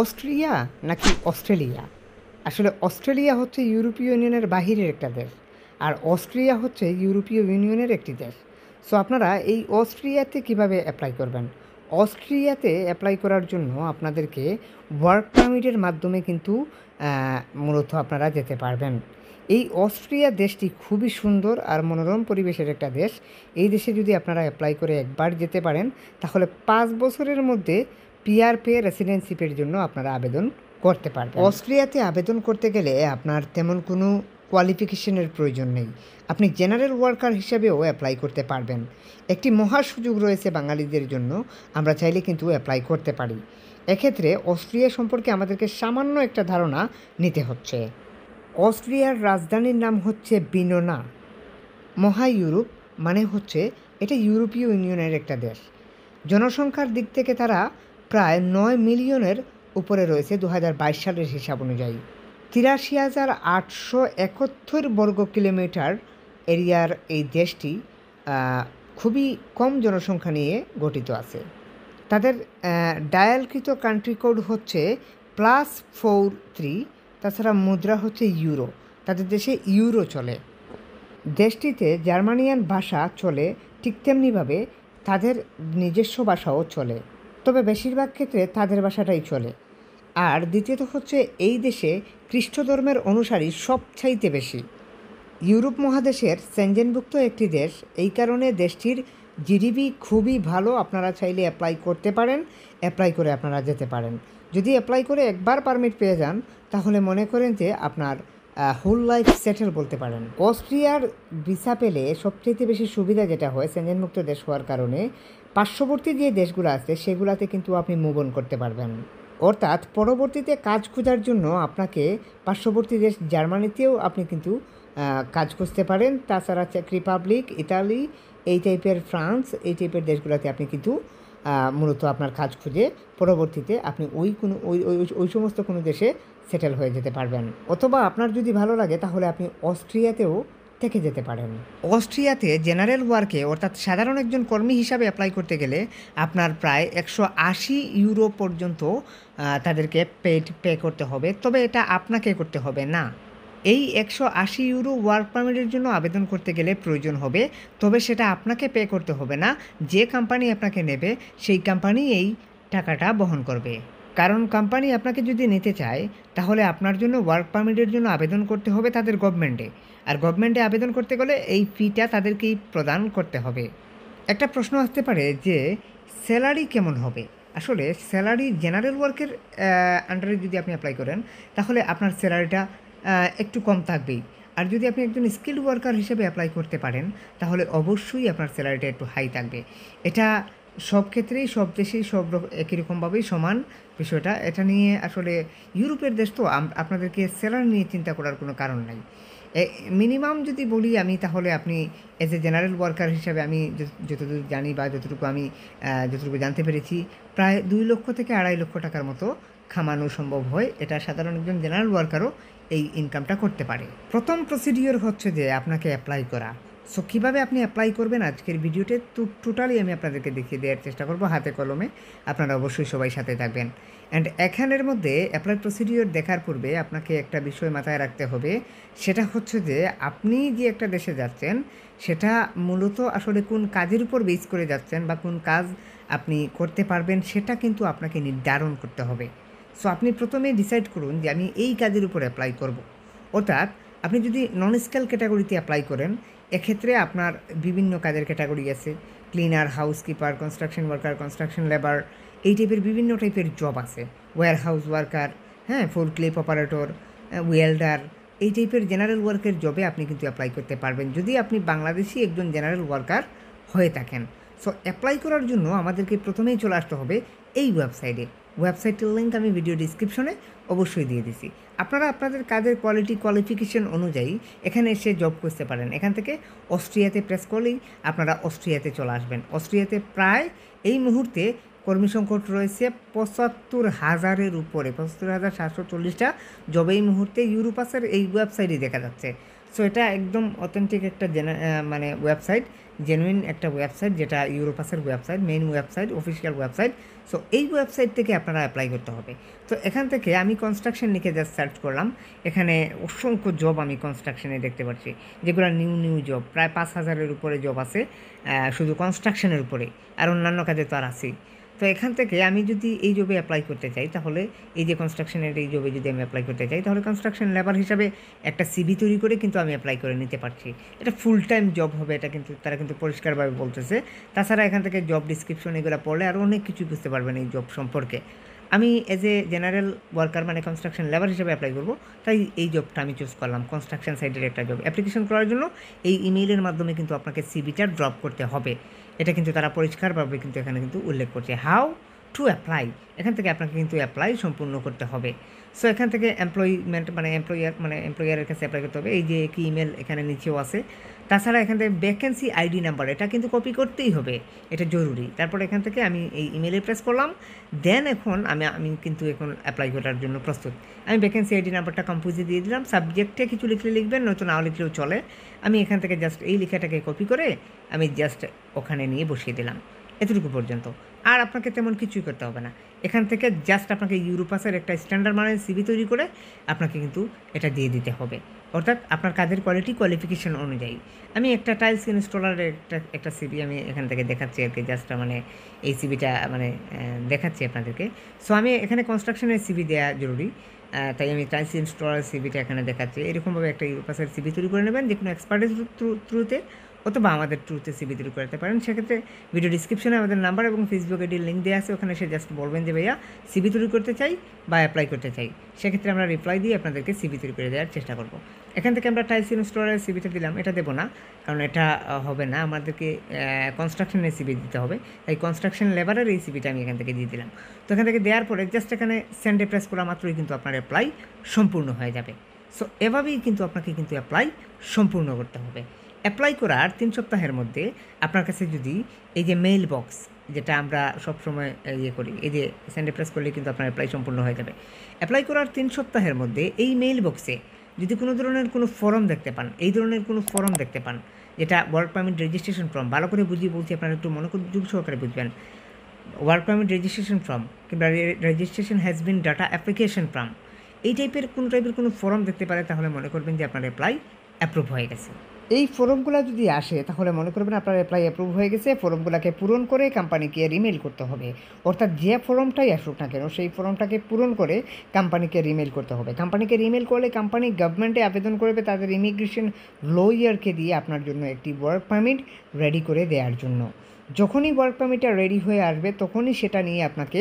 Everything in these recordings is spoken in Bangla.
অস্ট্রিয়া নাকি অস্ট্রেলিয়া আসলে অস্ট্রেলিয়া হচ্ছে ইউরোপীয় ইউনিয়নের বাহিরের একটা দেশ আর অস্ট্রিয়া হচ্ছে ইউরোপীয় ইউনিয়নের একটি দেশ সো আপনারা এই অস্ট্রিয়াতে কিভাবে অ্যাপ্লাই করবেন অস্ট্রিয়াতে অ্যাপ্লাই করার জন্য আপনাদেরকে ওয়ার্ক পারমিটের মাধ্যমে কিন্তু মূলত আপনারা যেতে পারবেন এই অস্ট্রিয়া দেশটি খুবই সুন্দর আর মনোরম পরিবেশের একটা দেশ এই দেশে যদি আপনারা অ্যাপ্লাই করে একবার যেতে পারেন তাহলে পাঁচ বছরের মধ্যে পিআরপি রেসিডেন্সিপের জন্য আপনারা আবেদন করতে পারবেন অস্ট্রিয়াতে আবেদন করতে গেলে আপনার তেমন কোনো কোয়ালিফিকেশনের প্রয়োজন নেই আপনি জেনারেল ওয়ার্কার হিসাবেও অ্যাপ্লাই করতে পারবেন একটি মহা সুযোগ রয়েছে বাঙালিদের জন্য আমরা চাইলে কিন্তু অ্যাপ্লাই করতে পারি এক্ষেত্রে অস্ট্রিয়া সম্পর্কে আমাদেরকে সামান্য একটা ধারণা নিতে হচ্ছে অস্ট্রিয়ার রাজধানীর নাম হচ্ছে বিনোনা মহা ইউরোপ মানে হচ্ছে এটা ইউরোপীয় ইউনিয়নের একটা দেশ জনসংখ্যার দিক থেকে তারা প্রায় নয় মিলিয়নের উপরে রয়েছে দু সালের হিসাব অনুযায়ী তিরাশি হাজার আটশো একাত্তর বর্গ কিলোমিটার এরিয়ার এই দেশটি খুবই কম জনসংখ্যা নিয়ে গঠিত আছে তাদের ডায়ালকৃত কান্ট্রি কোড হচ্ছে প্লাস ফোর থ্রি তাছাড়া মুদ্রা হচ্ছে ইউরো তাদের দেশে ইউরো চলে দেশটিতে জার্মানিয়ান ভাষা চলে ঠিক তেমনিভাবে তাদের নিজস্ব ভাষাও চলে তবে বেশিরভাগ ক্ষেত্রে তাদের ভাষাটাই চলে আর দ্বিতীয়ত হচ্ছে এই দেশে খ্রিস্ট ধর্মের অনুসারী সবচাইতে বেশি ইউরোপ মহাদেশের সেঞ্জেনভুক্ত একটি দেশ এই কারণে দেশটির জিডিপি খুবই ভালো আপনারা চাইলে অ্যাপ্লাই করতে পারেন অ্যাপ্লাই করে আপনারা যেতে পারেন যদি অ্যাপ্লাই করে একবার পারমিট পেয়ে যান তাহলে মনে করেন যে আপনার হোল লাইফ সেটেল বলতে পারেন অস্ট্রিয়ার ভিসা পেলে সবচেয়ে বেশি সুবিধা যেটা হয় সেঞ্জেনমুক্ত দেশ হওয়ার কারণে পার্শ্ববর্তী যে দেশগুলো আছে সেগুলোতে কিন্তু আপনি মুভন করতে পারবেন অর্থাৎ পরবর্তীতে কাজ খোঁজার জন্য আপনাকে পার্শ্ববর্তী দেশ জার্মানিতেও আপনি কিন্তু কাজ খুঁজতে পারেন তাছাড়া চেক রিপাবলিক ইতালি এই টাইপের ফ্রান্স এই টাইপের দেশগুলোতে আপনি কিন্তু মূলত আপনার কাজ খুঁজে পরবর্তীতে আপনি ওই কোনো ওই ওই সমস্ত কোনো দেশে সেটেল হয়ে যেতে পারবেন অথবা আপনার যদি ভালো লাগে তাহলে আপনি অস্ট্রিয়াতেও থেকে যেতে পারেন অস্ট্রিয়াতে জেনারেল ওয়ার্কে অর্থাৎ সাধারণ একজন কর্মী হিসাবে অ্যাপ্লাই করতে গেলে আপনার প্রায় একশো আশি ইউরো পর্যন্ত তাদেরকে পেড পে করতে হবে তবে এটা আপনাকে করতে হবে না এই একশো আশি ইউরো ওয়ার্ক পারমিটের জন্য আবেদন করতে গেলে প্রয়োজন হবে তবে সেটা আপনাকে পে করতে হবে না যে কোম্পানি আপনাকে নেবে সেই কোম্পানি এই টাকাটা বহন করবে কারণ কোম্পানি আপনাকে যদি নিতে চায় তাহলে আপনার জন্য ওয়ার্ক পারমিটের জন্য আবেদন করতে হবে তাদের গভর্নমেন্টে আর গভর্নমেন্টে আবেদন করতে গেলে এই ফিটা তাদেরকেই প্রদান করতে হবে একটা প্রশ্ন আসতে পারে যে স্যালারি কেমন হবে আসলে স্যালারি জেনারেল ওয়ার্কের আন্ডারে যদি আপনি অ্যাপ্লাই করেন তাহলে আপনার স্যালারিটা একটু কম থাকবেই আর যদি আপনি একজন স্কিল্ড ওয়ার্কার হিসেবে অ্যাপ্লাই করতে পারেন তাহলে অবশ্যই আপনার স্যালারিটা একটু হাই থাকবে এটা সব ক্ষেত্রেই সব দেশেই সব একই রকমভাবেই সমান বিষয়টা এটা নিয়ে আসলে ইউরোপের দেশ তো আপনাদেরকে স্যালারি নিয়ে চিন্তা করার কোনো কারণ নাই মিনিমাম যদি বলি আমি তাহলে আপনি এজ এ জেনারেল ওয়ার্কার হিসাবে আমি যতদূর জানি বা যতটুকু আমি যতটুকু জানতে পেরেছি প্রায় দুই লক্ষ থেকে আড়াই লক্ষ টাকার মতো খামানো সম্ভব হয় এটা সাধারণ একজন জেনারেল ওয়ার্কারও এই ইনকামটা করতে পারে প্রথম প্রসিডিওর হচ্ছে যে আপনাকে অ্যাপ্লাই করা সো কীভাবে আপনি অ্যাপ্লাই করবেন আজকের ভিডিওতে তো টোটালি আমি আপনাদেরকে দেখিয়ে দেওয়ার চেষ্টা করব হাতে কলমে আপনারা অবশ্যই সবাই সাথে থাকবেন অ্যান্ড এখানের মধ্যে অ্যাপ্লাই প্রসিডিওর দেখার পূর্বে আপনাকে একটা বিষয় মাথায় রাখতে হবে সেটা হচ্ছে যে আপনি যে একটা দেশে যাচ্ছেন সেটা মূলত আসলে কোন কাজের উপর বেস করে যাচ্ছেন বা কোন কাজ আপনি করতে পারবেন সেটা কিন্তু আপনাকে নির্ধারণ করতে হবে সো আপনি প্রথমে ডিসাইড করুন যে আমি এই কাজের উপর অ্যাপ্লাই করব অর্থাৎ আপনি যদি নন স্কেল ক্যাটাগরিতে অ্যাপ্লাই করেন এক্ষেত্রে আপনার বিভিন্ন কাজের ক্যাটাগরি আছে cleaner housekeeper construction worker construction labour এই টাইপের বিভিন্ন টাইপের জব আছে ওয়্যার হাউস ওয়ার্কার হ্যাঁ ফুল ক্লিপ অপারেটর ওয়েল্ডার এই টাইপের জেনারেল ওয়ার্কের জবে আপনি কিন্তু অ্যাপ্লাই করতে পারবেন যদি আপনি বাংলাদেশি একজন জেনারেল ওয়ার্কার হয়ে থাকেন সো অ্যাপ্লাই করার জন্য আমাদেরকে প্রথমেই চলে আসতে হবে এই ওয়েবসাইটে ওয়েবসাইটের লিঙ্ক আমি ভিডিও ডিসক্রিপশনে অবশ্যই দিয়ে দিছি আপনারা আপনাদের কাজের কোয়ালিটি কোয়ালিফিকেশন অনুযায়ী এখানে এসে জব করতে পারেন এখান থেকে অস্ট্রিয়াতে প্রেস করলেই আপনারা অস্ট্রিয়াতে চলে আসবেন অস্ট্রিয়াতে প্রায় এই মুহূর্তে কর্মী সংকট রয়েছে পঁচাত্তর হাজারের উপরে পঁচাত্তর হাজার সাতশো চল্লিশটা জব এই মুহূর্তে ইউরোপাসের এই ওয়েবসাইটে দেখা যাচ্ছে সো এটা একদম অথেন্টিক একটা মানে ওয়েবসাইট জেনুইন একটা ওয়েবসাইট যেটা ইউরোপাসের website main website official website so এই ওয়েবসাইট থেকে আপনারা অ্যাপ্লাই করতে হবে তো এখান থেকে আমি কনস্ট্রাকশন লিখে জাস্ট সার্চ করলাম এখানে অসংখ্য জব আমি কনস্ট্রাকশনে দেখতে পাচ্ছি যেগুলো নিউ নিউ জব প্রায় পাঁচ হাজারের উপরে জব আছে শুধু কনস্ট্রাকশনের উপরে আর অন্যান্য কাজে তো আর আছেই তো এখান থেকে আমি যদি এই জবে অ্যাপ্লাই করতে চাই তাহলে এই যে কনস্ট্রাকশনের এই জবে যদি আমি অ্যাপ্লাই করতে চাই তাহলে কনস্ট্রাকশন লেবার হিসাবে একটা সিভি তৈরি করে কিন্তু আমি অ্যাপ্লাই করে নিতে পারছি এটা ফুল টাইম জব হবে এটা কিন্তু তারা কিন্তু পরিষ্কারভাবে বলতেছে তাছাড়া এখান থেকে জব ডিসক্রিপশন এগুলো পড়লে আর অনেক কিছু বুঝতে পারবেন এই জব সম্পর্কে আমি এজ এ জেনারেল ওয়ার্কার মানে কনস্ট্রাকশন লেবার হিসেবে অ্যাপ্লাই করবো তাই এই জবটা আমি চুজ করলাম কনস্ট্রাকশন সাইডের একটা জব অ্যাপ্লিকেশন করার জন্য এই ইমেইলের মাধ্যমে কিন্তু আপনাকে সিবিটা ড্রপ করতে হবে এটা কিন্তু তারা পরিষ্কারভাবে কিন্তু এখানে কিন্তু উল্লেখ করছে হাউ টু অ্যাপ্লাই এখান থেকে আপনাকে কিন্তু অ্যাপ্লাই সম্পূর্ণ করতে হবে সো এখান থেকে এমপ্লয়মেন্ট মানে এমপ্লয়ার মানে এমপ্লয়ারের কাছে অ্যাপ্লাই করতে হবে এই যে কি ইমেল এখানে নিচেও আছে তাছাড়া এখান থেকে ভ্যাকেন্সি আইডি নাম্বার এটা কিন্তু কপি করতেই হবে এটা জরুরি তারপর এখান থেকে আমি এই ইমেলে প্রেস করলাম দেন এখন আমি আমি কিন্তু এখন অ্যাপ্লাই করার জন্য প্রস্তুত আমি ভ্যাকেন্সি আইডি নাম্বারটা কম্পোজে দিয়ে দিলাম সাবজেক্টে কিছু লিখলে লিখবেন নয়তো না লিখলেও চলে আমি এখান থেকে জাস্ট এই লেখাটাকে কপি করে আমি জাস্ট ওখানে নিয়ে বসিয়ে দিলাম এতটুকু পর্যন্ত আর আপনাকে তেমন কিছুই করতে হবে না এখান থেকে জাস্ট আপনাকে ইউরোপাসের একটা স্ট্যান্ডার্ড মানের সিবি তৈরি করে আপনাকে কিন্তু এটা দিয়ে দিতে হবে অর্থাৎ আপনার কাজের কোয়ালিটি কোয়ালিফিকেশন অনুযায়ী আমি একটা টাইলস ইনস্টলারের একটা একটা সিবি আমি এখান থেকে দেখাচ্ছি আর কি জাস্ট মানে এই সিবিটা মানে দেখাচ্ছি আপনাদেরকে সো আমি এখানে কনস্ট্রাকশনের সিবি দেওয়া জরুরি তাই আমি টাইলস ইনস্টলার সিবিটা এখানে দেখাচ্ছি এরকমভাবে একটা ইউরোপাসের সিবি তৈরি করে নেবেন যে কোনো এক্সপার্টের থ্রুতে অথবা আমাদের ট্রুতে সিবি থ্রু করাতে পারেন সেক্ষেত্রে ভিডিও ডিসক্রিপশনে আমাদের নাম্বার এবং ফেসবুক আইডির লিঙ্ক দেওয়া আছে ওখানে সে জাস্ট বলবেন যে ভাইয়া সিবি তৈরি করতে চাই বা অ্যাপ্লাই করতে চাই সেক্ষেত্রে আমরা রিপ্লাই দিয়ে আপনাদেরকে সিবি তৈরি করে দেওয়ার চেষ্টা করব এখান থেকে আমরা টাইলস ইনস্টলারের সিবিটা দিলাম এটা দেবো না কারণ এটা হবে না আমাদেরকে কনস্ট্রাকশনের সিবি দিতে হবে তাই কনস্ট্রাকশন লেবারের এই সিবিটা আমি এখান থেকে দিয়ে দিলাম তো এখান থেকে দেওয়ার পরে জাস্ট এখানে সেন্ডে প্রেস করা মাত্রই কিন্তু আপনার অ্যাপ্লাই সম্পূর্ণ হয়ে যাবে সো এভাবেই কিন্তু আপনাকে কিন্তু অ্যাপ্লাই সম্পূর্ণ করতে হবে অ্যাপ্লাই করার তিন সপ্তাহের মধ্যে আপনার কাছে যদি এই যে মেইল বক্স যেটা আমরা সবসময় ইয়ে করি এই যে স্যান্ডে প্রেস করলে কিন্তু আপনার অ্যাপ্লাই সম্পূর্ণ হয়ে যাবে অ্যাপ্লাই করার তিন সপ্তাহের মধ্যে এই মেইল বক্সে যদি কোনো ধরনের কোনো ফর্ম দেখতে পান এই ধরনের কোনো ফর্ম দেখতে পান যেটা ওয়ার্ক পারমিট রেজিস্ট্রেশন ফর্ম ভালো করে বুঝিয়ে বলছি আপনারা একটু মনে করে যুগ সহকারে বুঝবেন ওয়ার্ক পারমিট রেজিস্ট্রেশন ফর্ম কিংবা registration has been data application form এই টাইপের কোনো টাইপের কোনো ফর্ম দেখতে পারে তাহলে মনে করবেন যে আপনার অ্যাপ্লাই অ্যাপ্রুভ হয়ে গেছে এই ফর্মগুলো যদি আসে তাহলে মনে করবেন আপনার অ্যাপ্লাই অ্যাপ্রুভ হয়ে গেছে ফর্মগুলোকে পূরণ করে কোম্পানিকে রিমেল করতে হবে অর্থাৎ যে ফর্মটাই আসুক না কেন সেই ফর্মটাকে পূরণ করে কোম্পানিকে রিমেল করতে হবে কোম্পানিকে রিমেল করলে কোম্পানি গভর্নমেন্টে আবেদন করবে তাদের ইমিগ্রেশন লয়ারকে দিয়ে আপনার জন্য একটি ওয়ার্ক পারমিট রেডি করে দেওয়ার জন্য যখনই ওয়ার্ক পারমিটটা রেডি হয়ে আসবে তখনই সেটা নিয়ে আপনাকে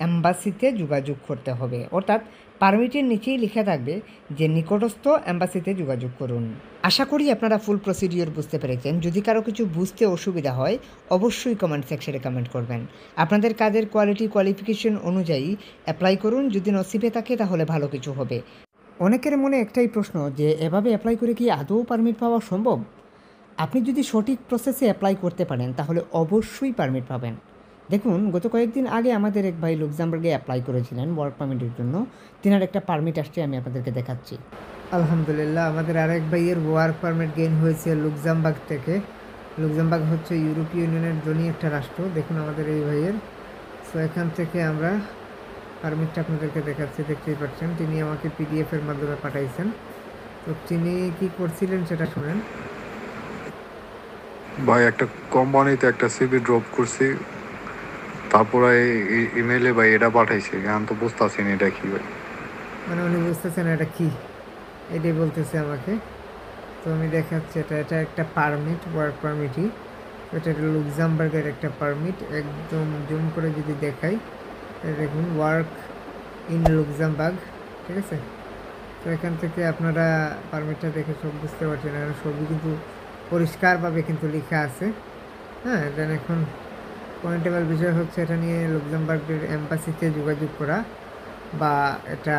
অ্যাম্বাসিতে যোগাযোগ করতে হবে অর্থাৎ পারমিটের নিচেই লেখা থাকবে যে নিকটস্থ অ্যাম্বাসিতে যোগাযোগ করুন আশা করি আপনারা ফুল প্রসিডিওর বুঝতে পেরেছেন যদি কারো কিছু বুঝতে অসুবিধা হয় অবশ্যই কমেন্ট সেকশনে কমেন্ট করবেন আপনাদের কাজের কোয়ালিটি কোয়ালিফিকেশন অনুযায়ী অ্যাপ্লাই করুন যদি নসিবে থাকে তাহলে ভালো কিছু হবে অনেকের মনে একটাই প্রশ্ন যে এভাবে অ্যাপ্লাই করে কি আদৌ পারমিট পাওয়া সম্ভব আপনি যদি সঠিক প্রসেসে অ্যাপ্লাই করতে পারেন তাহলে অবশ্যই পারমিট পাবেন দেখুন গত কয়েকদিন আগে আমাদের এক ভাই লুকজামবার্গে অ্যাপ্লাই করেছিলেন ওয়ার্ক পারমিটের জন্য তিনার একটা পারমিট আসছে আমি আপনাদেরকে দেখাচ্ছি আলহামদুলিল্লাহ আমাদের আরেক ভাইয়ের ওয়ার্ক পারমিট গেইন হয়েছে লুকজামবাগ থেকে লুকজামবাগ হচ্ছে ইউরোপীয় ইউনিয়নের জনই একটা রাষ্ট্র দেখুন আমাদের এই ভাইয়ের সো এখান থেকে আমরা পারমিটটা আপনাদেরকে দেখাচ্ছি দেখতেই পাচ্ছেন তিনি আমাকে পিডিএফের মাধ্যমে পাঠাইছেন তো তিনি কী করছিলেন সেটা শোনেন ভাই একটা কোম্পানিতে একটা সিভি ড্রপ করছি তারপরে ইমেলে ভাই এটা পাঠাইছে আমি তো বুঝতেছি না এটা কি ভাই মানে উনি বুঝতেছেন এটা কি এটাই বলতেছে আমাকে তো আমি দেখাচ্ছি এটা এটা একটা পারমিট ওয়ার্ক পারমিটই এটা একটা লুকজামবার্গের একটা পারমিট একদম জুম করে যদি দেখাই দেখুন ওয়ার্ক ইন লুকজামবার্গ ঠিক আছে তো এখান থেকে আপনারা পারমিটটা দেখে সব বুঝতে পারছেন এখানে সবই কিন্তু পরিষ্কারভাবে কিন্তু লেখা আছে হ্যাঁ দেন এখন পয়েন্টেবল বিষয় হচ্ছে এটা নিয়ে লুকজামবার্গের এম্বাসিতে যোগাযোগ করা বা এটা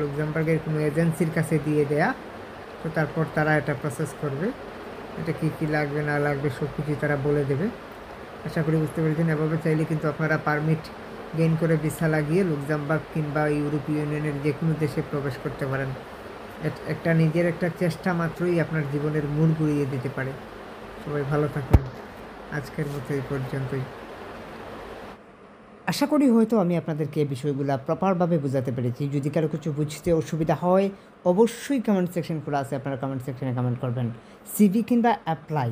লুকজামবার্গের কোনো এজেন্সির কাছে দিয়ে দেয়া তো তারপর তারা এটা প্রসেস করবে এটা কী কী লাগবে না লাগবে সব কিছুই তারা বলে দেবে আশা করি বুঝতে পেরেছেন এভাবে চাইলে কিন্তু আপনারা পারমিট গেইন করে ভিসা লাগিয়ে লুকজামবার্গ কিংবা ইউরোপীয় ইউনিয়নের যে কোনো দেশে প্রবেশ করতে পারেন একটা নিজের একটা চেষ্টা মাত্রই আপনার জীবনের মূল ঘুরিয়ে দিতে পারে সবাই ভালো থাকেন আজকের মতো এই পর্যন্তই আশা করি হয়তো আমি আপনাদেরকে এই বিষয়গুলো প্রপারভাবে বোঝাতে পেরেছি যদি কারো কিছু বুঝতে অসুবিধা হয় অবশ্যই কমেন্ট সেকশন খোলা আছে আপনারা কমেন্ট সেকশনে কমেন্ট করবেন সিভি কিংবা অ্যাপ্লাই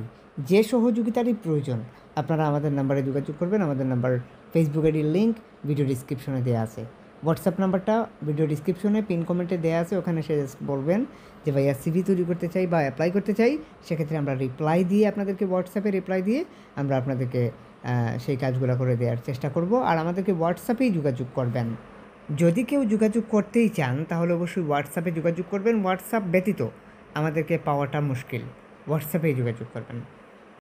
যে সহযোগিতারই প্রয়োজন আপনারা আমাদের নাম্বারে যোগাযোগ করবেন আমাদের নাম্বার ফেসবুকের লিঙ্ক ভিডিও ডিসক্রিপশনে দেওয়া আছে হোয়াটসঅ্যাপ নাম্বারটা ভিডিও ডিসক্রিপশনে পিন কমেন্টে দেওয়া আছে ওখানে সে বলবেন যে ভাইয়া সিভি তৈরি করতে চাই বা অ্যাপ্লাই করতে চাই সেক্ষেত্রে আমরা রিপ্লাই দিয়ে আপনাদেরকে হোয়াটসঅ্যাপে রিপ্লাই দিয়ে আমরা আপনাদেরকে সেই কাজগুলো করে দেওয়ার চেষ্টা করব আর আমাদেরকে হোয়াটসঅ্যাপেই যোগাযোগ করবেন যদি কেউ যোগাযোগ করতেই চান তাহলে অবশ্যই হোয়াটসঅ্যাপে যোগাযোগ করবেন হোয়াটসঅ্যাপ ব্যতীত আমাদেরকে পাওয়াটা মুশকিল হোয়াটসঅ্যাপেই যোগাযোগ করবেন